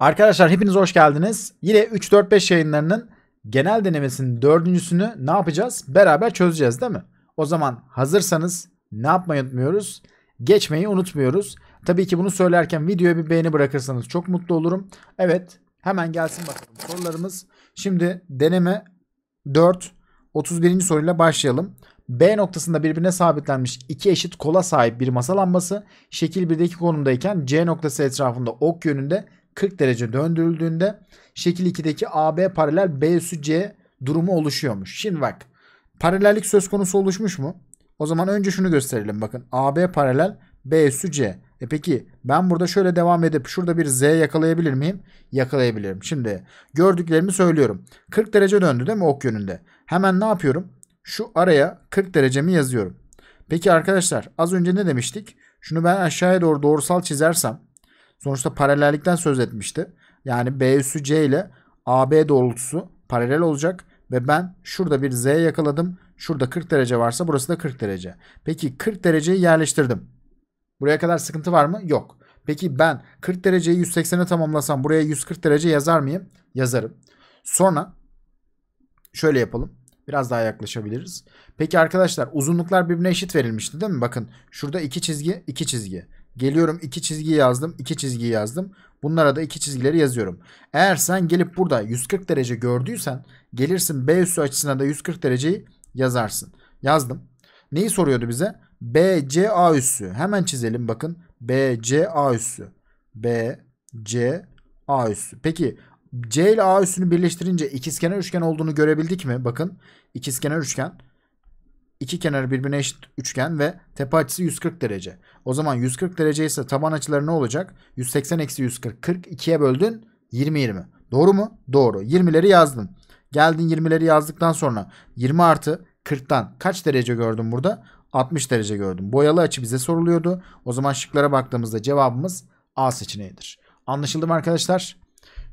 Arkadaşlar hepiniz hoş geldiniz. Yine 3-4-5 yayınlarının genel denemesinin dördüncüsünü ne yapacağız? Beraber çözeceğiz değil mi? O zaman hazırsanız ne yapmayı unutmuyoruz? Geçmeyi unutmuyoruz. Tabii ki bunu söylerken videoya bir beğeni bırakırsanız çok mutlu olurum. Evet hemen gelsin bakalım sorularımız. Şimdi deneme 4 31. soruyla başlayalım. B noktasında birbirine sabitlenmiş iki eşit kola sahip bir masa lambası şekil 1'deki konumdayken C noktası etrafında ok yönünde 40 derece döndürüldüğünde şekil 2'deki AB paralel B üssü C durumu oluşuyormuş. Şimdi bak paralellik söz konusu oluşmuş mu? O zaman önce şunu gösterelim bakın AB paralel B üssü C. E peki ben burada şöyle devam edip şurada bir Z yakalayabilir miyim? Yakalayabilirim. Şimdi gördüklerimi söylüyorum. 40 derece döndü değil mi ok yönünde? Hemen ne yapıyorum? Şu araya 40 derecemi yazıyorum. Peki arkadaşlar az önce ne demiştik? Şunu ben aşağıya doğru doğrusal çizersem Sonuçta paralellikten söz etmişti. Yani B üssü C ile AB doğrultusu paralel olacak ve ben şurada bir Z yakaladım. Şurada 40 derece varsa burası da 40 derece. Peki 40 dereceyi yerleştirdim. Buraya kadar sıkıntı var mı? Yok. Peki ben 40 dereceyi 180'e tamamlasam buraya 140 derece yazar mıyım? Yazarım. Sonra şöyle yapalım. Biraz daha yaklaşabiliriz. Peki arkadaşlar uzunluklar birbirine eşit verilmişti değil mi? Bakın şurada iki çizgi iki çizgi. Geliyorum iki çizgi yazdım. iki çizgi yazdım. Bunlara da iki çizgileri yazıyorum. Eğer sen gelip burada 140 derece gördüysen gelirsin B üssü açısına da 140 dereceyi yazarsın. Yazdım. Neyi soruyordu bize? BCA üssü. Hemen çizelim bakın. BCA üssü. BCA üssü. Peki C ile A üssünü birleştirince ikizkenar üçgen olduğunu görebildik mi? Bakın ikizkenar üçgen iki kenarı birbirine eşit üçgen ve tepe açısı 140 derece. O zaman 140 derece ise taban açıları ne olacak? 180 eksi 140. 40 2'ye böldün 20 20. Doğru mu? Doğru. 20'leri yazdın. Geldin 20'leri yazdıktan sonra 20 artı 40'tan kaç derece gördüm burada? 60 derece gördüm. Boyalı açı bize soruluyordu. O zaman şıklara baktığımızda cevabımız A seçeneğidir. Anlaşıldı mı arkadaşlar?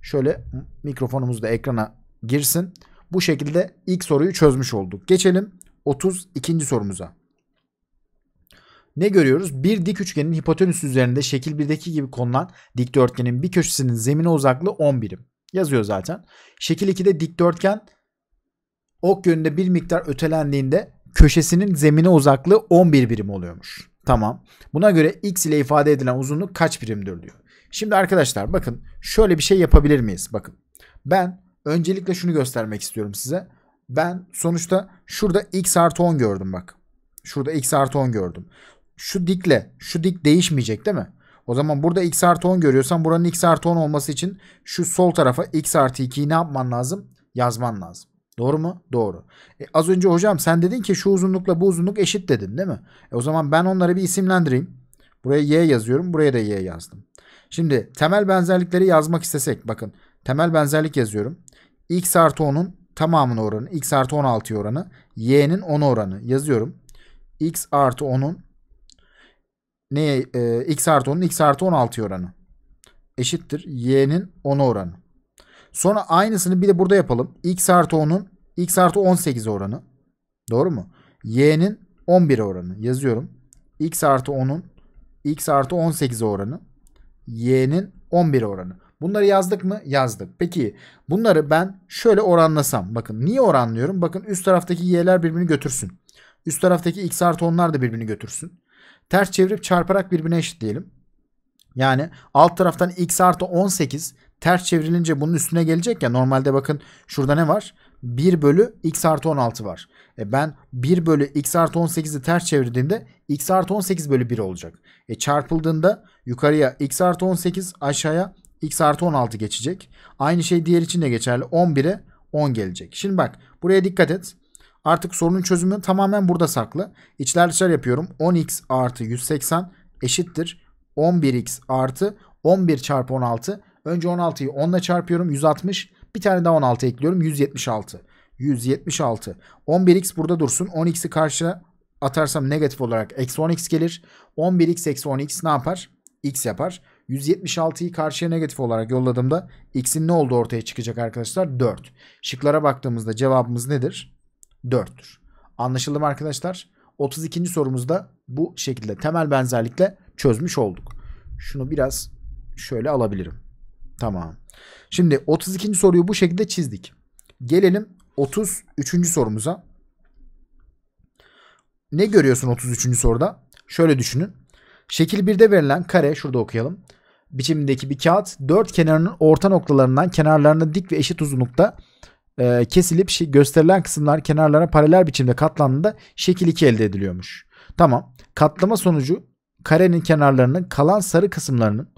Şöyle mikrofonumuz da ekrana girsin. Bu şekilde ilk soruyu çözmüş olduk. Geçelim 32. sorumuza. Ne görüyoruz? Bir dik üçgenin hipotenüsü üzerinde şekil 1'deki gibi konulan dikdörtgenin bir köşesinin zemine uzaklığı 10 birim. Yazıyor zaten. Şekil 2'de dikdörtgen ok yönünde bir miktar ötelendiğinde köşesinin zemine uzaklığı 11 birim oluyormuş. Tamam. Buna göre x ile ifade edilen uzunluk kaç birimdir diyor. Şimdi arkadaşlar bakın şöyle bir şey yapabilir miyiz? Bakın ben öncelikle şunu göstermek istiyorum size ben sonuçta şurada x artı 10 gördüm bak. Şurada x artı 10 gördüm. Şu dikle şu dik değişmeyecek değil mi? O zaman burada x artı 10 görüyorsan buranın x artı 10 olması için şu sol tarafa x artı 2'yi ne yapman lazım? Yazman lazım. Doğru mu? Doğru. E, az önce hocam sen dedin ki şu uzunlukla bu uzunluk eşit dedin değil mi? E, o zaman ben onları bir isimlendireyim. Buraya y yazıyorum. Buraya da y yazdım. Şimdi temel benzerlikleri yazmak istesek bakın temel benzerlik yazıyorum. x artı 10'un tamamının oranı x artı 16 oranı y'nin 10 oranı yazıyorum. x artı 10'un ne e, x artı 10'un x artı 16 oranı eşittir y'nin 10 oranı. Sonra aynısını bir de burada yapalım. x artı 10'un x artı 18 oranı. Doğru mu? y'nin 11 oranı yazıyorum. x artı 10'un x artı 18 oranı y'nin 11 oranı. Bunları yazdık mı? Yazdık. Peki bunları ben şöyle oranlasam. Bakın niye oranlıyorum? Bakın üst taraftaki y'ler birbirini götürsün. Üst taraftaki x artı onlar da birbirini götürsün. Ters çevirip çarparak birbirine eşitleyelim. Yani alt taraftan x artı 18 ters çevrilince bunun üstüne gelecek ya. Normalde bakın şurada ne var? 1 bölü x artı 16 var. E ben 1 bölü x artı 18'i ters çevirdiğimde x artı 18 bölü 1 olacak. E çarpıldığında yukarıya x artı 18 aşağıya x artı 16 geçecek. Aynı şey diğer için de geçerli. 11'e 10 gelecek. Şimdi bak buraya dikkat et. Artık sorunun çözümü tamamen burada saklı. İçler dışlar yapıyorum. 10x artı 180 eşittir. 11x artı 11 çarpı 16. Önce 16'yı 10 ile çarpıyorum. 160. Bir tane daha 16 ekliyorum. 176. 176. 11x burada dursun. 10x'i karşıya atarsam negatif olarak eksi 10x gelir. 11x eksi 10x ne yapar? x yapar. 176'yı karşıya negatif olarak yolladığımda x'in ne olduğu ortaya çıkacak arkadaşlar? 4. Şıklara baktığımızda cevabımız nedir? 4'tür. Anlaşıldı mı arkadaşlar? 32. sorumuzda bu şekilde temel benzerlikle çözmüş olduk. Şunu biraz şöyle alabilirim. Tamam. Şimdi 32. soruyu bu şekilde çizdik. Gelelim 33. sorumuza. Ne görüyorsun 33. soruda? Şöyle düşünün. Şekil 1'de verilen kare şurada okuyalım biçimindeki bir kağıt dört kenarının orta noktalarından kenarlarına dik ve eşit uzunlukta e, kesilip şey, gösterilen kısımlar kenarlarına paralel biçimde katlandığında şekil 2 elde ediliyormuş. Tamam. Katlama sonucu karenin kenarlarının kalan sarı kısımlarının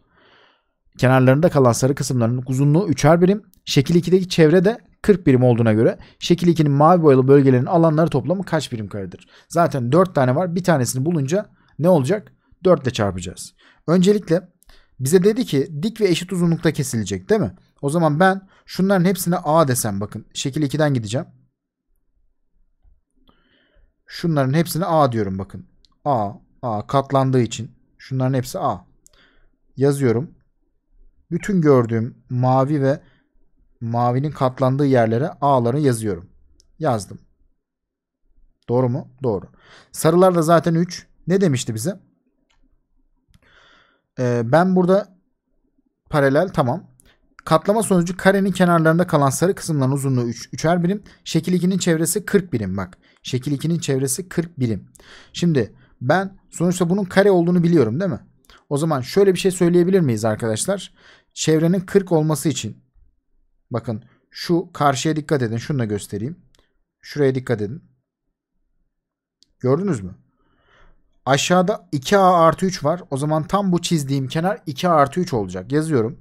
kenarlarında kalan sarı kısımlarının uzunluğu 3'er birim. Şekil 2'deki çevre de 40 birim olduğuna göre şekil 2'nin mavi boyalı bölgelerinin alanları toplamı kaç birim karedir? Zaten 4 tane var. Bir tanesini bulunca ne olacak? 4 ile çarpacağız. Öncelikle bize dedi ki dik ve eşit uzunlukta kesilecek değil mi? O zaman ben şunların hepsine A desem bakın. Şekil 2'den gideceğim. Şunların hepsine A diyorum bakın. A, A katlandığı için. Şunların hepsi A. Yazıyorum. Bütün gördüğüm mavi ve mavinin katlandığı yerlere A'ları yazıyorum. Yazdım. Doğru mu? Doğru. Sarılar da zaten 3. Ne demişti bize? Ee, ben burada paralel tamam. Katlama sonucu karenin kenarlarında kalan sarı kısımların uzunluğu 3, 3'er birim. Şekil 2'nin çevresi 40 birim bak. Şekil 2'nin çevresi 40 birim. Şimdi ben sonuçta bunun kare olduğunu biliyorum değil mi? O zaman şöyle bir şey söyleyebilir miyiz arkadaşlar? Çevrenin 40 olması için bakın şu karşıya dikkat edin. Şunu da göstereyim. Şuraya dikkat edin. Gördünüz mü? Aşağıda 2A artı 3 var. O zaman tam bu çizdiğim kenar 2A artı 3 olacak. Yazıyorum.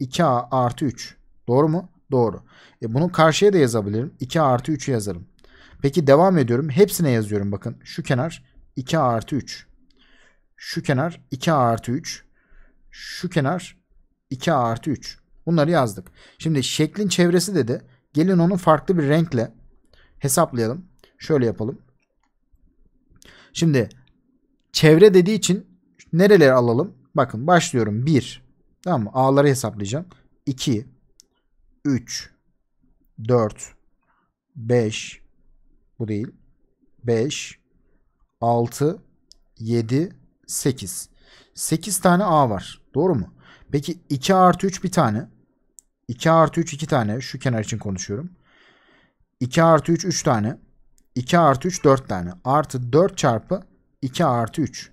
2A artı 3. Doğru mu? Doğru. E bunu karşıya da yazabilirim. 2A artı 3'ü yazarım. Peki devam ediyorum. Hepsine yazıyorum bakın. Şu kenar 2A artı 3. Şu kenar 2A artı 3. Şu kenar 2A artı 3. Bunları yazdık. Şimdi şeklin çevresi dedi. Gelin onu farklı bir renkle hesaplayalım. Şöyle yapalım. Şimdi çevre dediği için nereleri alalım? Bakın başlıyorum. 1. Tamam mı? A'ları hesaplayacağım. 2 3 4 5 bu değil. 5 6 7 8 8 tane A var. Doğru mu? Peki 2 artı 3 bir tane. 2 artı 3 2 tane. Şu kenar için konuşuyorum. 2 artı 3 3 tane. 2 artı 3 4 tane. Artı 4 çarpı 2 artı 3.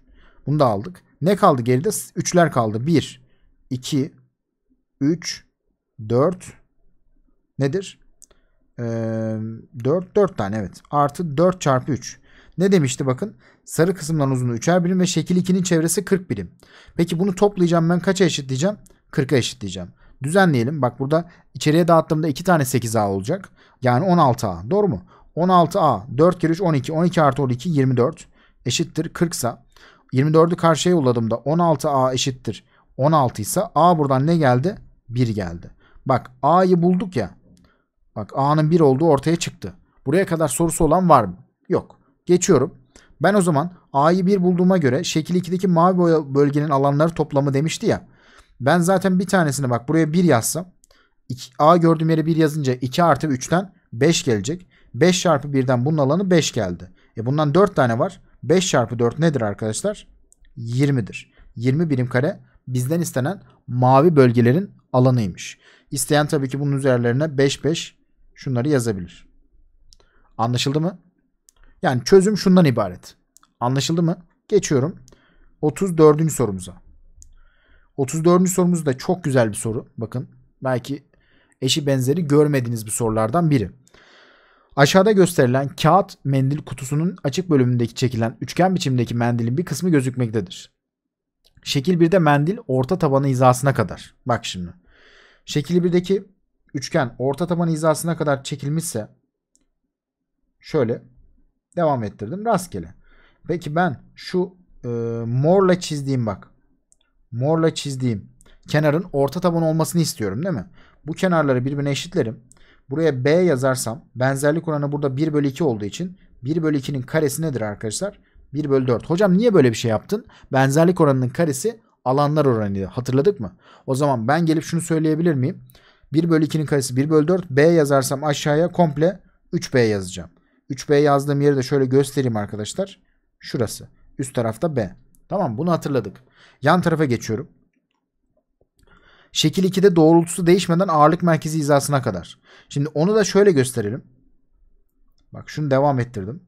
Bunu da aldık. Ne kaldı geride? 3'ler kaldı. 1, 2, 3, 4 nedir? Ee, 4, 4 tane evet. Artı 4 çarpı 3. Ne demişti bakın? Sarı kısımların uzunluğu 3'er birim ve şekil 2'nin çevresi 40 birim. Peki bunu toplayacağım ben kaça eşitleyeceğim? 40'a eşitleyeceğim. Düzenleyelim. Bak burada içeriye dağıttığımda 2 tane 8A olacak. Yani 16A. Doğru mu? 16A 4 kere 3 12. 12 artı 12 24 eşittir 40 sa 24'ü karşıya yolladığımda 16A eşittir 16 ise A buradan ne geldi? 1 geldi. Bak A'yı bulduk ya. Bak A'nın 1 olduğu ortaya çıktı. Buraya kadar sorusu olan var mı? Yok. Geçiyorum. Ben o zaman A'yı 1 bulduğuma göre şekil 2'deki mavi bölgenin alanları toplamı demişti ya. Ben zaten bir tanesini bak buraya 1 yazsam. A gördüğüm yere 1 yazınca 2 artı 3'ten 5 gelecek. 5 çarpı 1'den bunun alanı 5 geldi. E bundan 4 tane var. 5 çarpı 4 nedir arkadaşlar? 20'dir. 20 birim kare bizden istenen mavi bölgelerin alanıymış. İsteyen tabii ki bunun üzerlerine 5 5 şunları yazabilir. Anlaşıldı mı? Yani çözüm şundan ibaret. Anlaşıldı mı? Geçiyorum 34. sorumuza. 34. sorumuz da çok güzel bir soru. Bakın belki eşi benzeri görmediğiniz bir sorulardan biri. Aşağıda gösterilen kağıt mendil kutusunun açık bölümündeki çekilen üçgen biçimdeki mendilin bir kısmı gözükmektedir. Şekil 1'de mendil orta tabanı hizasına kadar. Bak şimdi. Şekil 1'deki üçgen orta tabanı hizasına kadar çekilmişse şöyle devam ettirdim rastgele. Peki ben şu e, morla çizdiğim bak. Morla çizdiğim kenarın orta taban olmasını istiyorum değil mi? Bu kenarları birbirine eşitlerim. Buraya B yazarsam benzerlik oranı burada 1 bölü 2 olduğu için 1 bölü 2'nin karesi nedir arkadaşlar? 1 bölü 4. Hocam niye böyle bir şey yaptın? Benzerlik oranının karesi alanlar oranıydı. Hatırladık mı? O zaman ben gelip şunu söyleyebilir miyim? 1 bölü 2'nin karesi 1 bölü 4. B yazarsam aşağıya komple 3B yazacağım. 3B yazdığım yeri de şöyle göstereyim arkadaşlar. Şurası. Üst tarafta B. Tamam bunu hatırladık. Yan tarafa geçiyorum. Şekil 2'de doğrultusu değişmeden ağırlık merkezi hizasına kadar. Şimdi onu da şöyle gösterelim. Bak şunu devam ettirdim.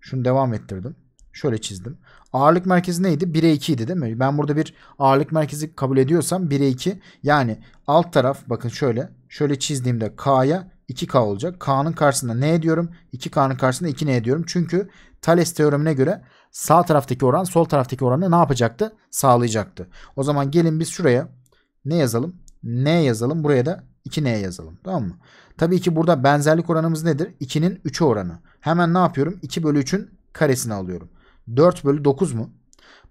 Şunu devam ettirdim. Şöyle çizdim. Ağırlık merkezi neydi? 1'e 2 idi değil mi? Ben burada bir ağırlık merkezi kabul ediyorsam 1'e 2. Yani alt taraf bakın şöyle. Şöyle çizdiğimde K'ya 2K olacak. K'nın karşısında ne ediyorum? 2K'nın karşısında 2 ne ediyorum? Çünkü Thales teoremine göre sağ taraftaki oran sol taraftaki oranı ne yapacaktı? Sağlayacaktı. O zaman gelin biz şuraya ne yazalım? N yazalım. Buraya da 2N yazalım. Tamam mı? Tabii ki burada benzerlik oranımız nedir? 2'nin 3'e oranı. Hemen ne yapıyorum? 2 bölü 3'ün karesini alıyorum. 4 bölü 9 mu?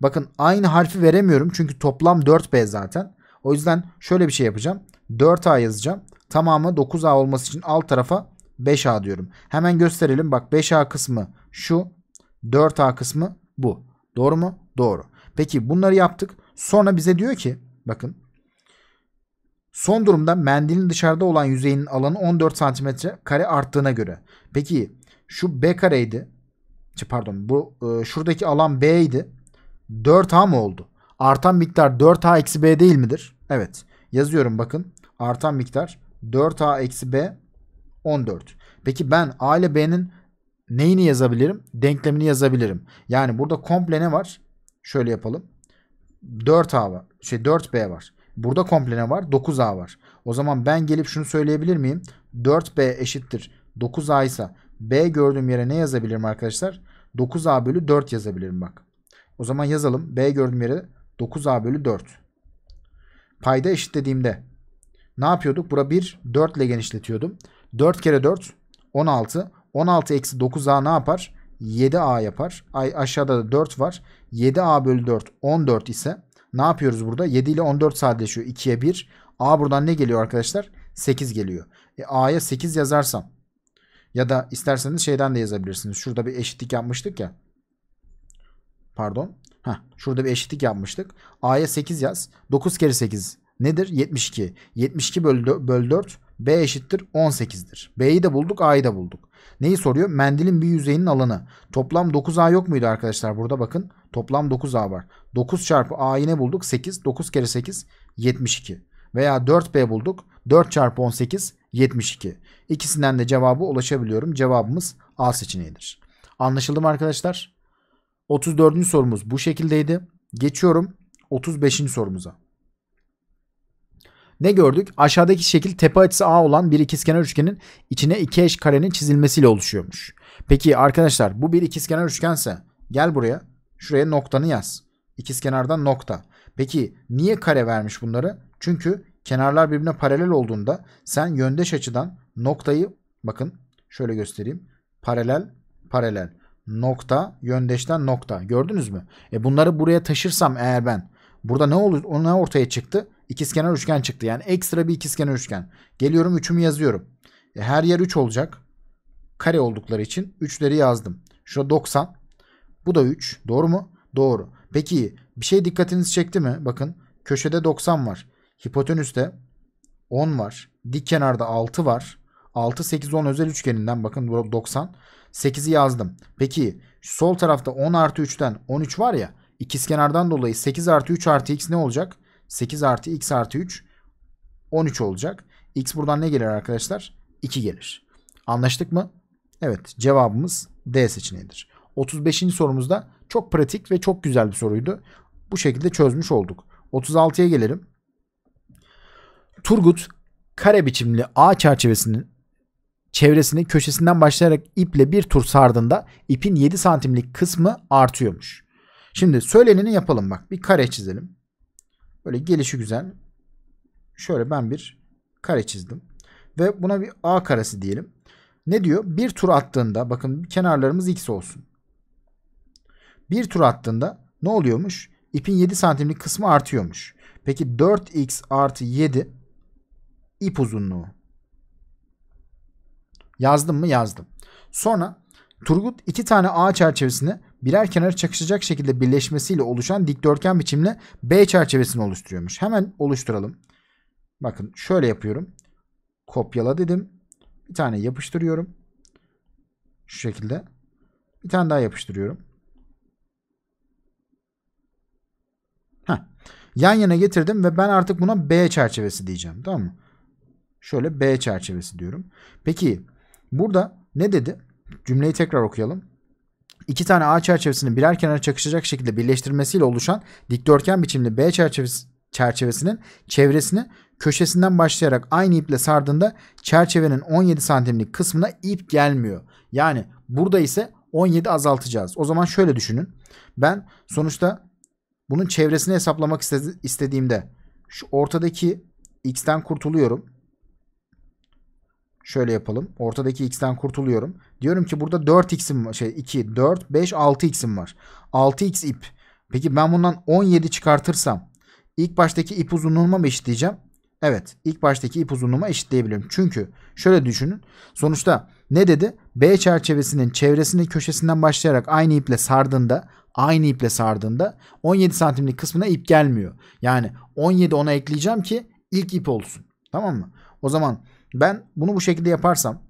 Bakın aynı harfi veremiyorum. Çünkü toplam 4B zaten. O yüzden şöyle bir şey yapacağım. 4A yazacağım. Tamamı 9A olması için alt tarafa 5A diyorum. Hemen gösterelim. Bak 5A kısmı şu. 4A kısmı bu. Doğru mu? Doğru. Peki bunları yaptık. Sonra bize diyor ki bakın Son durumda mendilin dışarıda olan yüzeyinin alanı 14 cm kare arttığına göre. Peki şu B kareydi. Pardon bu e, şuradaki alan b idi, 4A mı oldu? Artan miktar 4A eksi B değil midir? Evet. Yazıyorum bakın. Artan miktar 4A eksi B 14. Peki ben A ile B'nin neyini yazabilirim? Denklemini yazabilirim. Yani burada komple ne var? Şöyle yapalım. 4A var. Şey 4B var. Burada komple ne var? 9A var. O zaman ben gelip şunu söyleyebilir miyim? 4B eşittir 9A ise B gördüğüm yere ne yazabilirim arkadaşlar? 9A bölü 4 yazabilirim bak. O zaman yazalım. B gördüğüm yere 9A bölü 4. Payda eşit dediğimde, ne yapıyorduk? Bura 1, 4 ile genişletiyordum. 4 kere 4, 16. 16 eksi 9A ne yapar? 7A yapar. Ay, aşağıda da 4 var. 7A bölü 4, 14 ise ne yapıyoruz burada? 7 ile 14 sadeleşiyor. 2'ye 1. A buradan ne geliyor arkadaşlar? 8 geliyor. E, A'ya 8 yazarsam ya da isterseniz şeyden de yazabilirsiniz. Şurada bir eşitlik yapmıştık ya. Pardon. Heh, şurada bir eşitlik yapmıştık. A'ya 8 yaz. 9 kere 8 nedir? 72. 72 bölü, bölü 4 B eşittir 18'dir. B'yi de bulduk A'yı da bulduk. Neyi soruyor? Mendilin bir yüzeyinin alanı. Toplam 9A yok muydu arkadaşlar? Burada bakın. Toplam 9A var. 9 çarpı A'yı ne bulduk? 8. 9 kere 8 72. Veya 4B bulduk. 4 çarpı 18 72. İkisinden de cevabı ulaşabiliyorum. Cevabımız A seçeneğidir. Anlaşıldı mı arkadaşlar? 34. sorumuz bu şekildeydi. Geçiyorum 35. sorumuza. Ne gördük? Aşağıdaki şekil tepe açısı A olan bir ikizkenar üçgenin içine iki eş karenin çizilmesiyle oluşuyormuş. Peki arkadaşlar bu bir ikizkenar üçgense gel buraya şuraya noktanı yaz. İkizkenardan nokta. Peki niye kare vermiş bunları? Çünkü kenarlar birbirine paralel olduğunda sen yöndeş açıdan noktayı bakın şöyle göstereyim. Paralel paralel nokta yöndeşten nokta gördünüz mü? E bunları buraya taşırsam eğer ben burada ne olur ne ortaya çıktı? İkizkenar üçgen çıktı. Yani ekstra bir ikizkenar üçgen. Geliyorum 3'ümü yazıyorum. E, her yer 3 olacak. Kare oldukları için 3'leri yazdım. Şurada 90. Bu da 3. Doğru mu? Doğru. Peki bir şey dikkatinizi çekti mi? Bakın köşede 90 var. Hipotenüste 10 var. Dik kenarda 6 var. 6, 8, 10 özel üçgeninden bakın 90. 8'i yazdım. Peki sol tarafta 10 artı 3'ten 13 var ya. İkizkenardan dolayı 8 artı 3 artı x ne olacak? 8 artı x artı 3 13 olacak. X buradan ne gelir arkadaşlar? 2 gelir. Anlaştık mı? Evet cevabımız D seçeneğidir. 35. sorumuzda çok pratik ve çok güzel bir soruydu. Bu şekilde çözmüş olduk. 36'ya gelelim. Turgut kare biçimli A çerçevesinin çevresini köşesinden başlayarak iple bir tur sardığında ipin 7 santimlik kısmı artıyormuş. Şimdi söyleneni yapalım bak. Bir kare çizelim. Böyle gelişi güzel. Şöyle ben bir kare çizdim. Ve buna bir A karesi diyelim. Ne diyor? Bir tur attığında bakın kenarlarımız X olsun. Bir tur attığında ne oluyormuş? İpin 7 santimlik kısmı artıyormuş. Peki 4X artı 7 ip uzunluğu. Yazdım mı? Yazdım. Sonra Turgut iki tane A çerçevesini birer kenarı çakışacak şekilde birleşmesiyle oluşan dikdörtgen biçimli B çerçevesini oluşturuyormuş. Hemen oluşturalım. Bakın şöyle yapıyorum. Kopyala dedim. Bir tane yapıştırıyorum. Şu şekilde. Bir tane daha yapıştırıyorum. Heh. Yan yana getirdim ve ben artık buna B çerçevesi diyeceğim. Tamam mı? Şöyle B çerçevesi diyorum. Peki burada ne dedi? Cümleyi tekrar okuyalım iki tane A çerçevesini birer kenara çakışacak şekilde birleştirmesiyle oluşan dikdörtgen biçimli B çerçevesi, çerçevesinin çevresini köşesinden başlayarak aynı iple sardığında çerçevenin 17 santimlik kısmına ip gelmiyor. Yani burada ise 17 azaltacağız. O zaman şöyle düşünün. Ben sonuçta bunun çevresini hesaplamak istediğimde şu ortadaki x'ten kurtuluyorum. Şöyle yapalım. Ortadaki x'ten kurtuluyorum. Diyorum ki burada 4x'im şey 2 4 5 6x'im var. 6x ip. Peki ben bundan 17 çıkartırsam ilk baştaki ip uzunluğuma mı eşitleyeceğim? Evet. ilk baştaki ip uzunluğuma eşitleyebilirim. Çünkü şöyle düşünün. Sonuçta ne dedi? B çerçevesinin çevresinin köşesinden başlayarak aynı iple sardığında aynı iple sardığında 17 santimlik kısmına ip gelmiyor. Yani 17 ona ekleyeceğim ki ilk ip olsun. Tamam mı? O zaman ben bunu bu şekilde yaparsam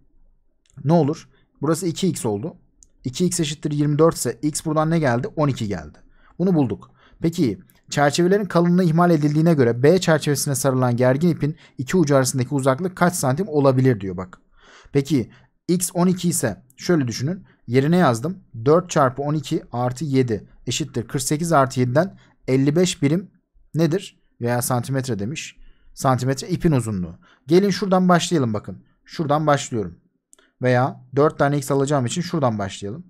ne olur? Burası 2x oldu. 2x eşittir 24 ise x buradan ne geldi? 12 geldi. Bunu bulduk. Peki çerçevelerin kalınlığı ihmal edildiğine göre B çerçevesine sarılan gergin ipin iki ucu arasındaki uzaklık kaç santim olabilir diyor bak. Peki x 12 ise şöyle düşünün. Yerine yazdım. 4 çarpı 12 artı 7 eşittir 48 artı 7'den 55 birim nedir? Veya santimetre demiş santimetre ipin uzunluğu. Gelin şuradan başlayalım bakın. Şuradan başlıyorum. Veya 4 tane x alacağım için şuradan başlayalım.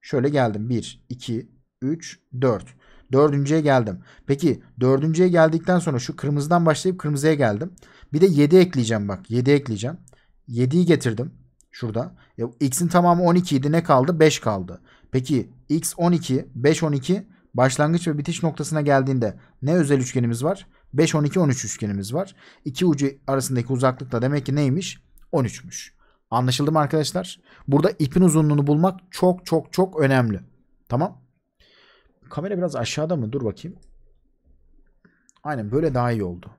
Şöyle geldim. 1, 2, 3, 4. Dördüncüye geldim. Peki dördüncüye geldikten sonra şu kırmızıdan başlayıp kırmızıya geldim. Bir de 7 ekleyeceğim bak. 7 ekleyeceğim. 7'yi getirdim. Şurada. x'in tamamı 12 idi. Ne kaldı? 5 kaldı. Peki x 12, 5 12 başlangıç ve bitiş noktasına geldiğinde ne özel üçgenimiz var? 5, 12, 13 üçgenimiz var. İki ucu arasındaki uzaklık da demek ki neymiş? 13'müş. Anlaşıldı mı arkadaşlar? Burada ipin uzunluğunu bulmak çok çok çok önemli. Tamam. Kamera biraz aşağıda mı? Dur bakayım. Aynen böyle daha iyi oldu.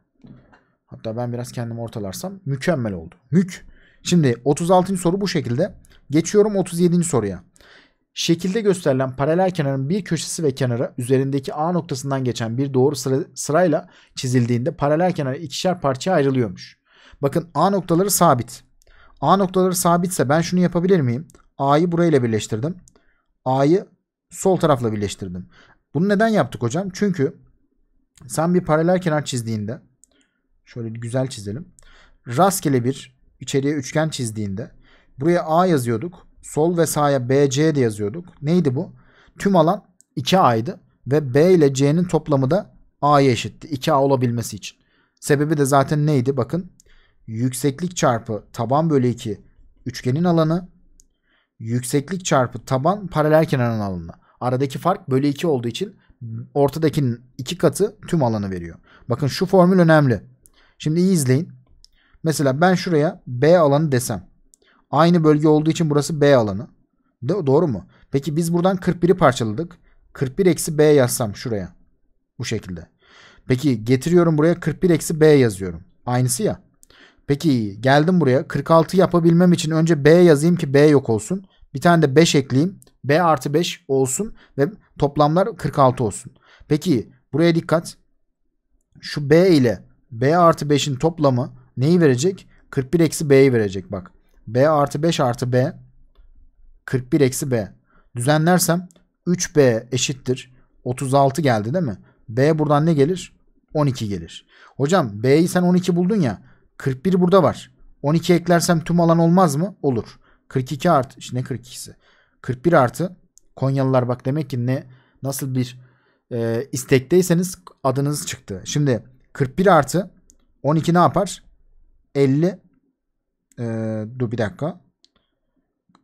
Hatta ben biraz kendimi ortalarsam mükemmel oldu. Mük. Şimdi 36. soru bu şekilde. Geçiyorum 37. soruya. Şekilde gösterilen paralel kenarın bir köşesi ve kenarı üzerindeki A noktasından geçen bir doğru sıra, sırayla çizildiğinde paralel kenarı ikişer parçaya ayrılıyormuş. Bakın A noktaları sabit. A noktaları sabitse ben şunu yapabilir miyim? A'yı burayla birleştirdim. A'yı sol tarafla birleştirdim. Bunu neden yaptık hocam? Çünkü sen bir paralel kenar çizdiğinde şöyle güzel çizelim. Rastgele bir içeriye üçgen çizdiğinde buraya A yazıyorduk sol ve sağa BC de yazıyorduk. Neydi bu? Tüm alan 2A'ydı ve B ile C'nin toplamı da A'ya eşitti. 2A olabilmesi için. Sebebi de zaten neydi? Bakın yükseklik çarpı taban bölü 2 üçgenin alanı yükseklik çarpı taban paralel kenarın alanı. Aradaki fark bölü 2 olduğu için ortadakinin iki katı tüm alanı veriyor. Bakın şu formül önemli. Şimdi iyi izleyin. Mesela ben şuraya B alanı desem. Aynı bölge olduğu için burası B alanı. De, doğru mu? Peki biz buradan 41'i parçaladık. 41 eksi B yazsam şuraya. Bu şekilde. Peki getiriyorum buraya 41 eksi B yazıyorum. Aynısı ya. Peki geldim buraya 46 yapabilmem için önce B yazayım ki B yok olsun. Bir tane de 5 ekleyeyim. B artı 5 olsun ve toplamlar 46 olsun. Peki buraya dikkat. Şu B ile B artı 5'in toplamı neyi verecek? 41 eksi B'yi verecek bak. B artı 5 artı B 41 eksi B. Düzenlersem 3B eşittir. 36 geldi değil mi? B buradan ne gelir? 12 gelir. Hocam B'yi sen 12 buldun ya. 41 burada var. 12 eklersem tüm alan olmaz mı? Olur. 42 artı işte ne 42'si? 41 artı Konyalılar bak demek ki ne nasıl bir e, istekteyseniz adınız çıktı. Şimdi 41 artı 12 ne yapar? 50 ee, dur bir dakika.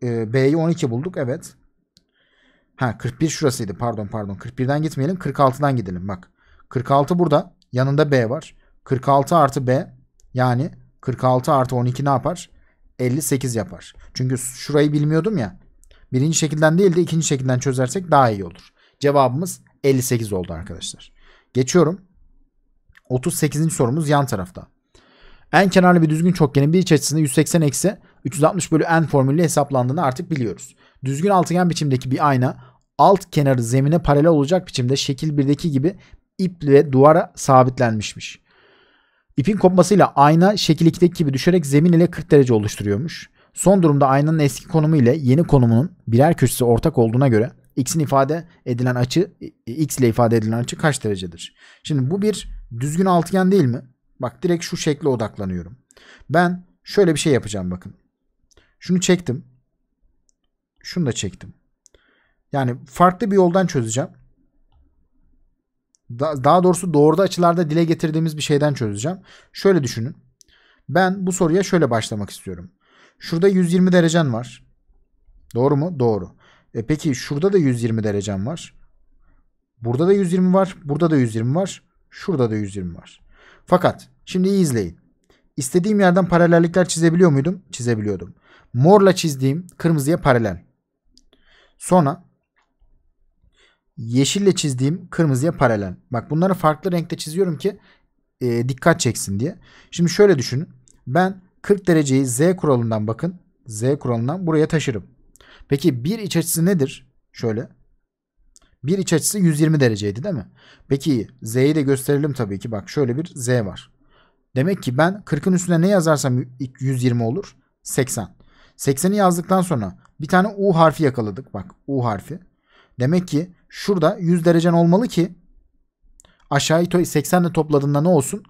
Ee, B'yi 12 bulduk. Evet. Ha 41 şurasıydı. Pardon pardon. 41'den gitmeyelim. 46'dan gidelim. Bak. 46 burada. Yanında B var. 46 artı B yani 46 artı 12 ne yapar? 58 yapar. Çünkü şurayı bilmiyordum ya. Birinci şekilden değil de ikinci şekilden çözersek daha iyi olur. Cevabımız 58 oldu arkadaşlar. Geçiyorum. 38. sorumuz yan tarafta. En kenarlı bir düzgün çokgenin bir iç açısında 180 eksi 360 bölü n formülüyle hesaplandığını artık biliyoruz. Düzgün altıgen biçimdeki bir ayna alt kenarı zemine paralel olacak biçimde şekil 1'deki gibi ip ve duvara sabitlenmişmiş. İpin kopmasıyla ayna şekil 2'deki gibi düşerek zemin ile 40 derece oluşturuyormuş. Son durumda aynanın eski konumu ile yeni konumunun birer köşesi ortak olduğuna göre x'in ifade edilen açı x ile ifade edilen açı kaç derecedir? Şimdi bu bir düzgün altıgen değil mi? Bak direkt şu şekle odaklanıyorum. Ben şöyle bir şey yapacağım bakın. Şunu çektim. Şunu da çektim. Yani farklı bir yoldan çözeceğim. Daha doğrusu doğruda açılarda dile getirdiğimiz bir şeyden çözeceğim. Şöyle düşünün. Ben bu soruya şöyle başlamak istiyorum. Şurada 120 derecen var. Doğru mu? Doğru. E peki şurada da 120 derecen var. Burada da 120 var. Burada da 120 var. Şurada da 120 var. Fakat şimdi iyi izleyin. İstediğim yerden paralellikler çizebiliyor muydum? Çizebiliyordum. Morla çizdiğim kırmızıya paralel. Sonra yeşille çizdiğim kırmızıya paralel. Bak bunları farklı renkte çiziyorum ki e, dikkat çeksin diye. Şimdi şöyle düşünün. Ben 40 dereceyi Z kuralından bakın. Z kuralından buraya taşırım. Peki bir iç açısı nedir? Şöyle. Bir iç açısı 120 dereceydi değil mi? Peki z'yi de gösterelim tabii ki. Bak şöyle bir z var. Demek ki ben 40'ın üstüne ne yazarsam 120 olur? 80. 80'i yazdıktan sonra bir tane u harfi yakaladık. Bak u harfi. Demek ki şurada 100 derecen olmalı ki aşağıyı 80 ile topladığında ne olsun?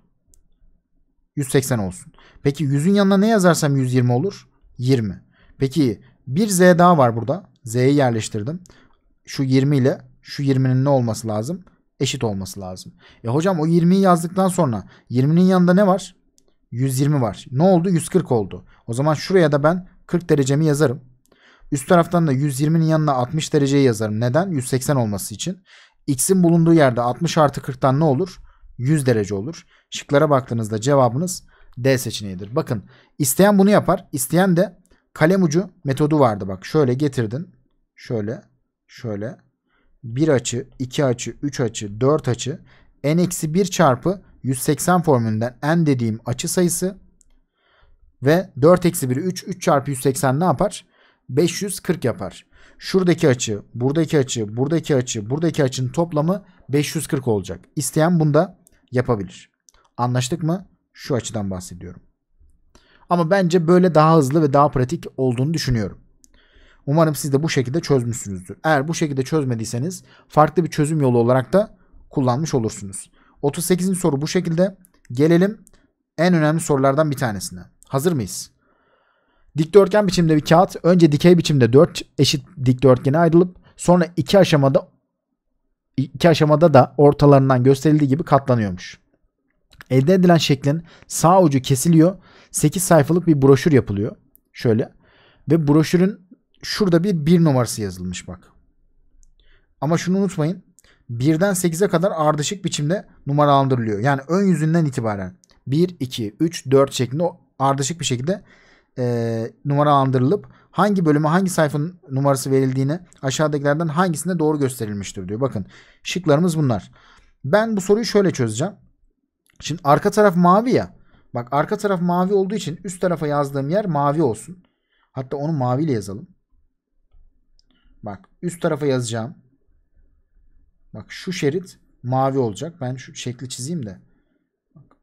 180 olsun. Peki 100'ün yanına ne yazarsam 120 olur? 20. Peki bir z daha var burada. Z'yi yerleştirdim. Şu 20 ile şu 20'nin ne olması lazım? Eşit olması lazım. E hocam o 20'yi yazdıktan sonra 20'nin yanında ne var? 120 var. Ne oldu? 140 oldu. O zaman şuraya da ben 40 derecemi yazarım. Üst taraftan da 120'nin yanına 60 dereceyi yazarım. Neden? 180 olması için. X'in bulunduğu yerde 60 artı 40'tan ne olur? 100 derece olur. Şıklara baktığınızda cevabınız D seçeneğidir. Bakın isteyen bunu yapar. İsteyen de kalem ucu metodu vardı. Bak şöyle getirdin. Şöyle, şöyle, 1 açı, 2 açı, 3 açı, 4 açı n-1 çarpı 180 formülünden n dediğim açı sayısı ve 4 eksi 1'i 3. 3 çarpı 180 ne yapar? 540 yapar. Şuradaki açı, buradaki açı, buradaki açı, buradaki açının toplamı 540 olacak. İsteyen bunu da yapabilir. Anlaştık mı? Şu açıdan bahsediyorum. Ama bence böyle daha hızlı ve daha pratik olduğunu düşünüyorum. Umarım siz de bu şekilde çözmüşsünüzdür. Eğer bu şekilde çözmediyseniz farklı bir çözüm yolu olarak da kullanmış olursunuz. 38. soru bu şekilde. Gelelim en önemli sorulardan bir tanesine. Hazır mıyız? Dikdörtgen biçimde bir kağıt önce dikey biçimde 4 eşit dikdörtgene ayrılıp sonra iki aşamada iki aşamada da ortalarından gösterildiği gibi katlanıyormuş. Elde edilen şeklin sağ ucu kesiliyor. 8 sayfalık bir broşür yapılıyor. Şöyle. Ve broşürün şurada bir 1 numarası yazılmış bak. Ama şunu unutmayın. 1'den 8'e kadar ardışık biçimde numaralandırılıyor. Yani ön yüzünden itibaren 1, 2, 3, 4 şeklinde ardışık bir şekilde e, numaralandırılıp hangi bölüme hangi sayfanın numarası verildiğini aşağıdakilerden hangisinde doğru gösterilmiştir diyor. Bakın şıklarımız bunlar. Ben bu soruyu şöyle çözeceğim. Şimdi arka taraf mavi ya. Bak arka taraf mavi olduğu için üst tarafa yazdığım yer mavi olsun. Hatta onu maviyle yazalım. Bak üst tarafa yazacağım. Bak şu şerit mavi olacak. Ben şu şekli çizeyim de. Bak.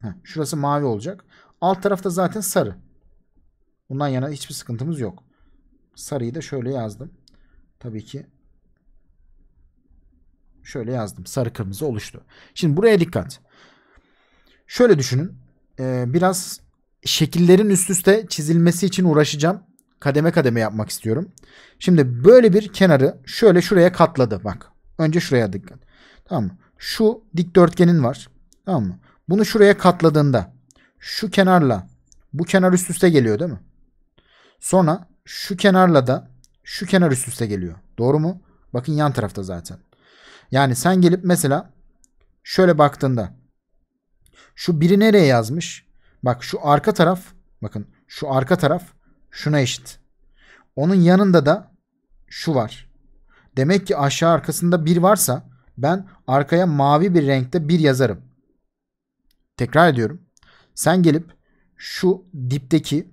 Heh, şurası mavi olacak. Alt tarafta zaten sarı. Bundan yana hiçbir sıkıntımız yok. Sarıyı da şöyle yazdım. Tabii ki şöyle yazdım. Sarı kırmızı oluştu. Şimdi buraya dikkat. Şöyle düşünün. Ee, biraz şekillerin üst üste çizilmesi için uğraşacağım kademe kademe yapmak istiyorum. Şimdi böyle bir kenarı şöyle şuraya katladı bak. Önce şuraya dikkat. Tamam mı? Şu dikdörtgenin var. Tamam mı? Bunu şuraya katladığında şu kenarla bu kenar üst üste geliyor değil mi? Sonra şu kenarla da şu kenar üst üste geliyor. Doğru mu? Bakın yan tarafta zaten. Yani sen gelip mesela şöyle baktığında şu biri nereye yazmış? Bak şu arka taraf bakın şu arka taraf şuna eşit. Onun yanında da şu var. Demek ki aşağı arkasında bir varsa ben arkaya mavi bir renkte bir yazarım. Tekrar ediyorum. Sen gelip şu dipteki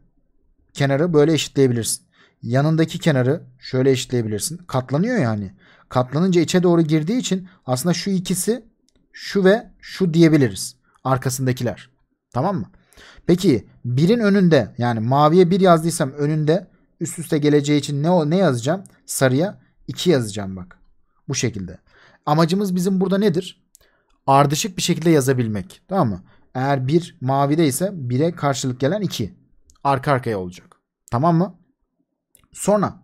kenarı böyle eşitleyebilirsin. Yanındaki kenarı şöyle eşitleyebilirsin. Katlanıyor yani. Katlanınca içe doğru girdiği için aslında şu ikisi şu ve şu diyebiliriz. Arkasındakiler. Tamam mı? Peki birin önünde yani maviye bir yazdıysam önünde üst üste geleceği için ne ne yazacağım? Sarıya 2 yazacağım bak. Bu şekilde. Amacımız bizim burada nedir? Ardışık bir şekilde yazabilmek. Tamam mı? Eğer bir mavide ise 1'e karşılık gelen 2. Arka arkaya olacak. Tamam mı? Sonra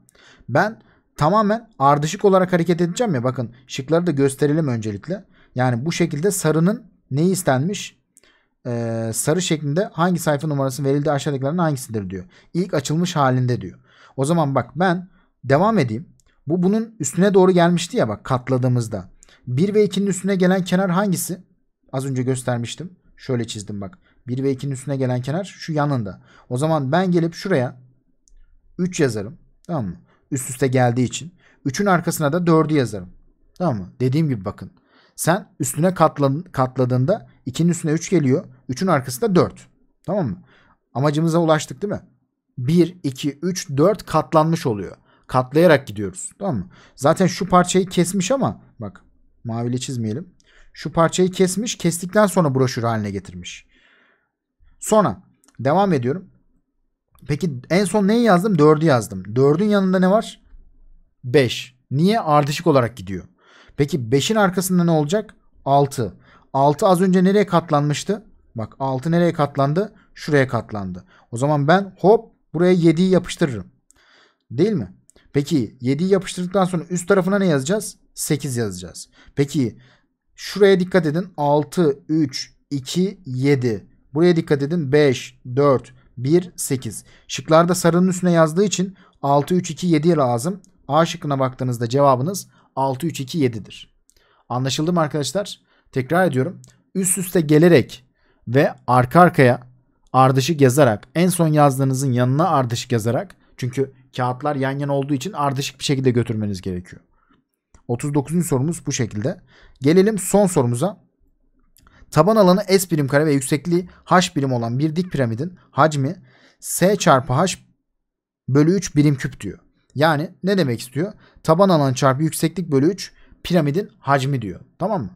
ben tamamen ardışık olarak hareket edeceğim ya bakın şıkları da gösterelim öncelikle. Yani bu şekilde sarının neyi istenmiş? e, sarı şeklinde hangi sayfa numarası verildi, aşağıdakilerden hangisidir diyor. İlk açılmış halinde diyor. O zaman bak ben devam edeyim. Bu bunun üstüne doğru gelmişti ya bak katladığımızda. 1 ve 2'nin üstüne gelen kenar hangisi? Az önce göstermiştim. Şöyle çizdim bak. 1 ve 2'nin üstüne gelen kenar şu yanında. O zaman ben gelip şuraya 3 yazarım. Tamam mı? Üst üste geldiği için. 3'ün arkasına da 4'ü yazarım. Tamam mı? Dediğim gibi bakın. Sen üstüne katlan, katladığında 2'nin üstüne 3 geliyor. 3'ün arkasında 4. Tamam mı? Amacımıza ulaştık değil mi? 1, 2, 3, 4 katlanmış oluyor. Katlayarak gidiyoruz. Tamam mı? Zaten şu parçayı kesmiş ama bak maviyle çizmeyelim. Şu parçayı kesmiş. Kestikten sonra broşür haline getirmiş. Sonra devam ediyorum. Peki en son neyi yazdım? 4'ü yazdım. 4'ün yanında ne var? 5. Niye? Ardışık olarak gidiyor. Peki 5'in arkasında ne olacak? 6. 6 az önce nereye katlanmıştı? Bak 6 nereye katlandı? Şuraya katlandı. O zaman ben hop buraya 7'yi yapıştırırım. Değil mi? Peki 7'yi yapıştırdıktan sonra üst tarafına ne yazacağız? 8 yazacağız. Peki şuraya dikkat edin. 6, 3, 2, 7. Buraya dikkat edin. 5, 4, 1, 8. Şıklarda sarının üstüne yazdığı için 6, 3, 2, 7 lazım. A şıkkına baktığınızda cevabınız 6327'dir. Anlaşıldı mı arkadaşlar? Tekrar ediyorum. Üst üste gelerek ve arka arkaya ardışık yazarak en son yazdığınızın yanına ardışık yazarak çünkü kağıtlar yan yana olduğu için ardışık bir şekilde götürmeniz gerekiyor. 39. sorumuz bu şekilde. Gelelim son sorumuza. Taban alanı S birim kare ve yüksekliği H birim olan bir dik piramidin hacmi S çarpı H bölü 3 birim küp diyor. Yani ne demek istiyor? Taban alan çarpı yükseklik bölü 3 piramidin hacmi diyor. Tamam mı?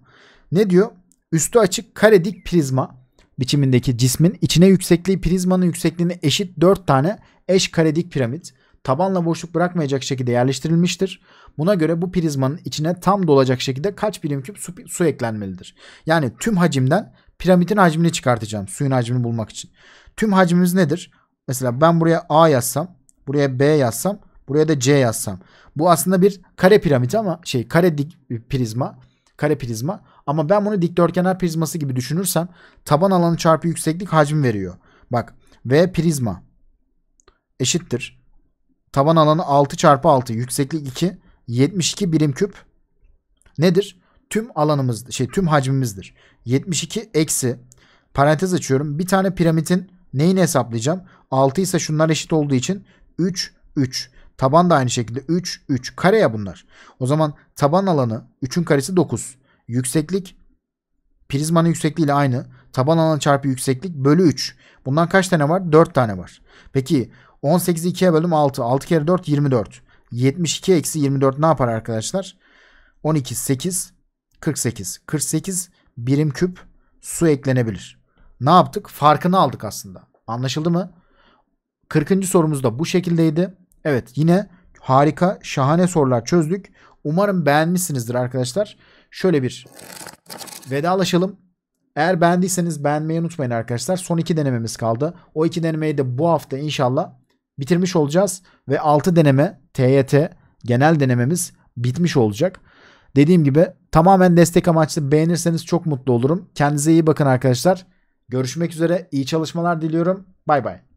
Ne diyor? Üstü açık kare dik prizma biçimindeki cismin içine yüksekliği prizmanın yüksekliğine eşit 4 tane eş kare dik piramit tabanla boşluk bırakmayacak şekilde yerleştirilmiştir. Buna göre bu prizmanın içine tam dolacak şekilde kaç birimküp su, su eklenmelidir? Yani tüm hacimden piramidin hacmini çıkartacağım suyun hacmini bulmak için. Tüm hacmimiz nedir? Mesela ben buraya A yazsam, buraya B yazsam Buraya da C yazsam. Bu aslında bir kare piramit ama şey kare dik, prizma. Kare prizma. Ama ben bunu dikdörtgenler prizması gibi düşünürsem taban alanı çarpı yükseklik hacim veriyor. Bak V prizma eşittir. Taban alanı 6 çarpı 6 yükseklik 2 72 birim küp nedir? Tüm alanımız şey tüm hacmimizdir. 72 eksi parantez açıyorum. Bir tane piramidin neyini hesaplayacağım? 6 ise şunlar eşit olduğu için 3 3. Taban da aynı şekilde 3, 3. Kare ya bunlar. O zaman taban alanı 3'ün karesi 9. Yükseklik prizmanın yüksekliği ile aynı. Taban alanı çarpı yükseklik bölü 3. Bundan kaç tane var? 4 tane var. Peki 18'i 2'ye bölüm 6. 6 kere 4 24. 72 eksi 24 ne yapar arkadaşlar? 12 8 48. 48 birim küp su eklenebilir. Ne yaptık? Farkını aldık aslında. Anlaşıldı mı? 40. sorumuz da bu şekildeydi. Evet yine harika şahane sorular çözdük. Umarım beğenmişsinizdir arkadaşlar. Şöyle bir vedalaşalım. Eğer beğendiyseniz beğenmeyi unutmayın arkadaşlar. Son iki denememiz kaldı. O iki denemeyi de bu hafta inşallah bitirmiş olacağız. Ve altı deneme TYT genel denememiz bitmiş olacak. Dediğim gibi tamamen destek amaçlı beğenirseniz çok mutlu olurum. Kendinize iyi bakın arkadaşlar. Görüşmek üzere. İyi çalışmalar diliyorum. Bay bay.